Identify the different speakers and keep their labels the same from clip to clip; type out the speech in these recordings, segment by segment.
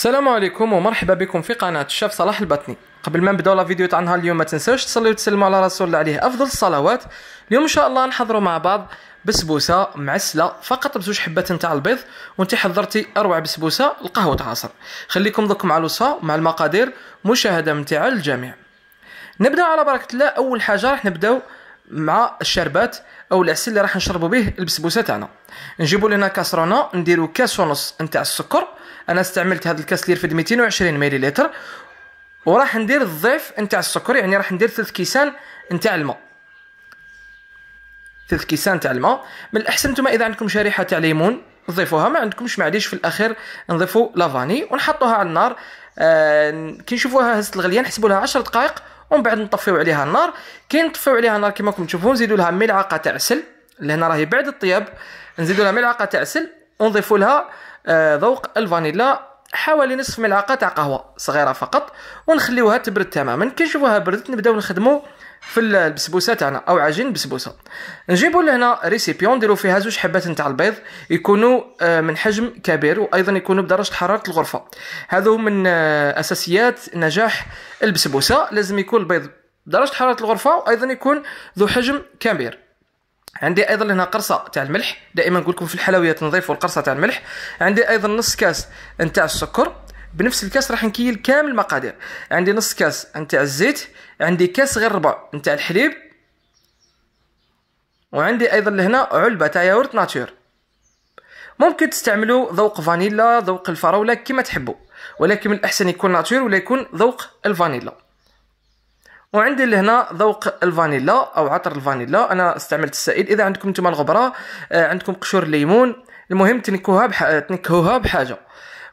Speaker 1: السلام عليكم ومرحبا بكم في قناة الشاب صلاح البطني قبل ما نبداو لا فيديو تاعنا اليوم ما تنساوش تصليو وتسلموا على رسول الله عليه افضل الصلوات اليوم ان شاء الله نحضروا مع بعض بسبوسه معسله فقط بزوج حبات نتاع البيض وانت حضرتي اروع بسبوسه القهوه تاع عصر خليكم دوك مع الوصفه مع المقادير مشاهده متاع الجميع نبداو على بركه الله اول حاجه راح نبداو مع الشربات او العسل اللي راح نشربوا به البسبوسه تاعنا نجيبوا لنا كاسرونه نديروا كاس ونص نتاع السكر انا استعملت هذا الكاس اللي يرفد 220 لتر وراح ندير الضيف نتاع السكر يعني راح ندير ثلث كيسان نتاع الماء ثلث كيسان تاع الماء من الاحسن نتوما اذا عندكم شريحه تاع ليمون نضيفوها ما عندكمش معليش في الاخير نضيفوا لافاني ونحطوها على النار آه كي نشوفوها هزت الغليان نحسبوا لها 10 دقائق ومن بعد نطفيو عليها النار كي نطفيو عليها النار كما راكم تشوفوا نزيدوا لها ملعقه تاع عسل لهنا راهي بعد الطياب نزيدوا لها ملعقه تاع عسل ونضيفوا لها آه، ذوق الفانيلا حوالي نصف ملعقه تاع قهوه صغيره فقط ونخليوها تبرد تماما كي نشوفوها بردت نبداو نخدمو في البسبوسه تاعنا او عجين بسبوسه نجيبوا لهنا ريسيبيون نديروا فيها زوج حبات نتاع البيض يكونوا آه، من حجم كبير وايضا يكونوا بدرجه حراره الغرفه هذو من آه، اساسيات نجاح البسبوسه لازم يكون البيض بدرجه حراره الغرفه وايضا يكون ذو حجم كبير عندي ايضا هنا قرصه تاع الملح دائما نقول لكم في الحلويات نضيفوا القرصه تاع الملح عندي ايضا نص كاس نتاع السكر بنفس الكاس راح نكيل كامل المقادير عندي نص كاس نتاع الزيت عندي كاس غير ربع نتاع الحليب وعندي ايضا لهنا علبه تاع ياورت ناتشور ممكن تستعملوا ذوق فانيلا ذوق الفراوله كما تحبوا ولكن من الاحسن يكون ناتشور ولا يكون ذوق الفانيلا وعندي لهنا ذوق الفانيلا او عطر الفانيلا انا استعملت السائل اذا عندكم نتوما الغبره آه، عندكم قشور الليمون المهم تنكوها بح... تنكهوها بحاجه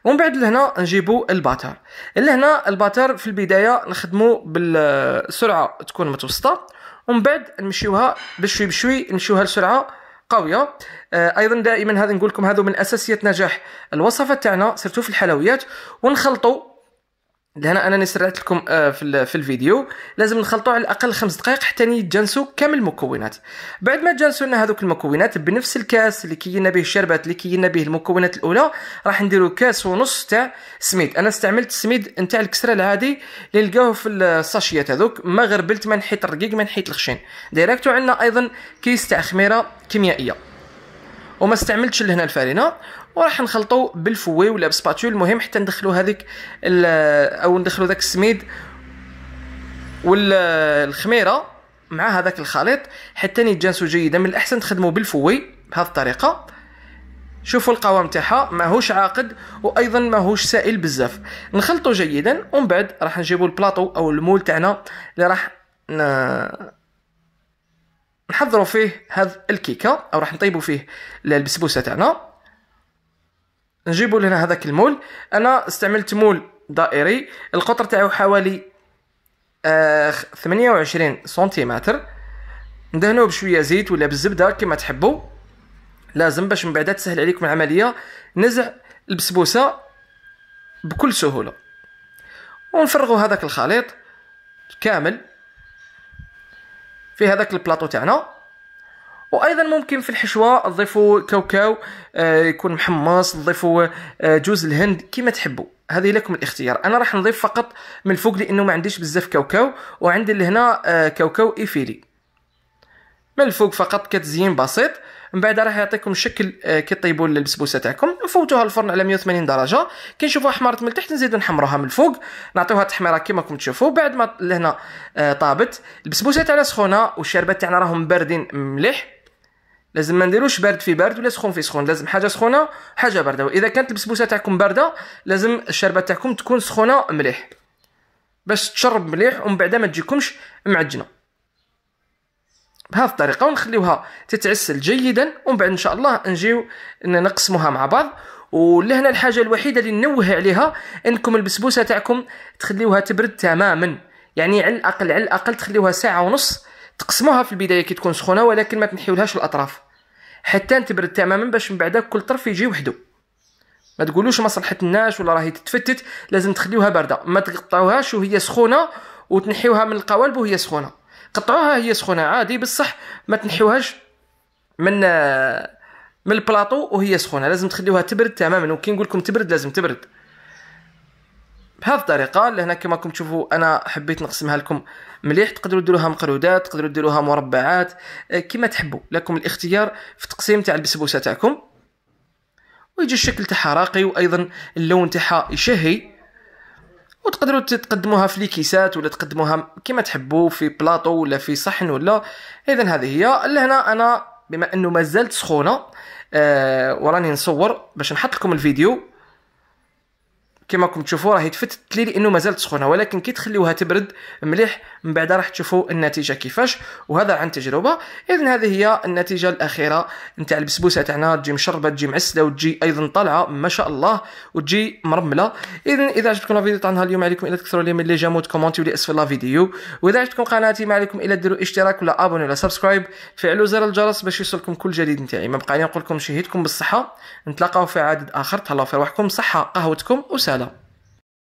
Speaker 1: ومن بعد لهنا نجيبو الباتر لهنا الباتر في البدايه نخدمو بالسرعه تكون متوسطه ومن بعد نمشيوها بشوي بشوي نمشيوها لسرعه قويه آه ايضا دائما هذا نقول لكم هذا من اساسيات نجاح الوصفه تاعنا سيرتو في الحلويات ونخلطوا لهنا انا سرعت لكم آه، في الفيديو لازم نخلطوا على الاقل خمس دقائق حتى يتجانسوا كامل المكونات بعد ما تجانسوا لنا هذوك المكونات بنفس الكاس اللي كينا به الشربات اللي كينا به المكونات الاولى راح نديروا كاس ونص تاع سميد انا استعملت السميد نتاع الكسره العادي اللي لقاوه في الساشيات هذوك ما غربلت ما نحيت الرقيق ما نحيت الخشين ديريكت عندنا ايضا كيس تاع خميره كيميائيه وما استعملتش لهنا الفارينه وراح نخلطو بالفوي ولا بسباتول المهم حتى ندخلو هذيك او ندخلو ذاك السميد والخميره مع هذاك الخليط حتى يتجانسوا جيدا من الاحسن تخدموا بالفوي بهذه الطريقه شوفوا القوام تاعها ماهوش عاقد وايضا ماهوش سائل بزاف نخلطو جيدا ومن بعد راح نجيبو البلاطو او المول تاعنا اللي راح نحضروا فيه هذا الكيكه او راح نطيبوا فيه البسبوسه تاعنا نجيبوا لنا هذاك المول انا استعملت مول دائري القطر تاعو حوالي آه 28 سنتيمتر ندهنوه بشويه زيت ولا بالزبده كما تحبوا لازم باش من بعد تسهل عليكم العمليه نزع البسبوسه بكل سهوله ونفرغوا هذاك الخليط كامل في هذاك البلاطو تاعنا وايضا ممكن في الحشوه تضيفوا كاوكاو آه، يكون محمص تضيفوا آه، جوز الهند كيما تحبوا هذه لكم الاختيار انا راح نضيف فقط من الفوق لانه ما عنديش بزاف كاوكاو وعندي لهنا هنا آه، كاوكاو ايفيلي من الفوق فقط كتزيين بسيط من بعد راه يعطيكم الشكل آه، كي طيبوا البسبوسه تاعكم نفوتوها الفرن على 180 درجه كي نشوفوها احمرت من التحت نزيدو نحمروها من الفوق نعطيوها تحميره كيما راكم تشوفوا بعد ما لهنا آه، طابت البسبوسه تاعنا سخونه والشربات تاعنا راهم باردين مليح لازم ما نديروش بارد في بارد ولا سخون في سخون لازم حاجه سخونه حاجه بارده واذا كانت البسبوسه تاعكم بارده لازم الشربات تاعكم تكون سخونه مليح باش تشرب مليح ومن بعد ما تجيكمش معجنه بهذه الطريقه ونخليوها تتعسل جيدا ومن بعد ان شاء الله نجيو نقسموها مع بعض ولهنا الحاجه الوحيده اللي نوه عليها انكم البسبوسه تاعكم تخليوها تبرد تماما يعني على الاقل على الاقل تخليوها ساعه ونص تقسموها في البدايه كي تكون سخونه ولكن ما تنحيولهاش الاطراف حتى تبرد تماما باش من بعد كل طرف يجي وحده ما تقولوش ما صلحتناش ولا راهي تتفتت لازم تخليوها بارده ما تقطعوهاش وهي سخونه وتنحيوها من القوالب وهي سخونه قطعوها هي سخونه عادي بصح ما تنحيوهاش من من البلاطو وهي سخونه لازم تخليوها تبرد تماما وكي نقول لكم تبرد لازم تبرد بهذه الطريقه لهنا كما راكم تشوفوا انا حبيت نقسمها لكم مليح تقدروا ديروها مقرودات تقدروا ديروها مربعات كما تحبوا لكم الاختيار في التقسيم تاع البسبوسه تاعكم ويجي الشكل تاعها راقي وايضا اللون تاعها يشهي تقدروا تقدموها في ليكيسات ولا تقدموها كما تحبوا في بلاطو ولا في صحن ولا اذا هذه هي لهنا انا بما انه مازالت سخونه آه وراني نصور باش نحط لكم الفيديو كما راكم تشوفوا راهي تفتت لي لانه مازالت سخونه ولكن كي تخليوها تبرد مليح من بعد راح تشوفوا النتيجه كيفاش وهذا عن تجربه اذا هذه هي النتيجه الاخيره نتاع البسبوسه تاعنا تجي مشربه تجي معسله وتجي ايضا طالعه ما شاء الله وتجي مرمله اذا اذا عجبتكم الفيديو تاع نهار اليوم عليكم الا تكثروا لي من لي جامو تكومونتيو لي اسفل لا فيديو واذا عجبتكم قناتي ما عليكم الا ديروا اشتراك ولا ابوني ولا سبسكرايب تفعلوا زر الجرس باش يوصلكم كل جديد نتاعي ما بقى لي نقول لكم شهيتكم بالصحه نتلاقاو في عدد اخر تهلاو في روحكم صحه قهوتكم وسلام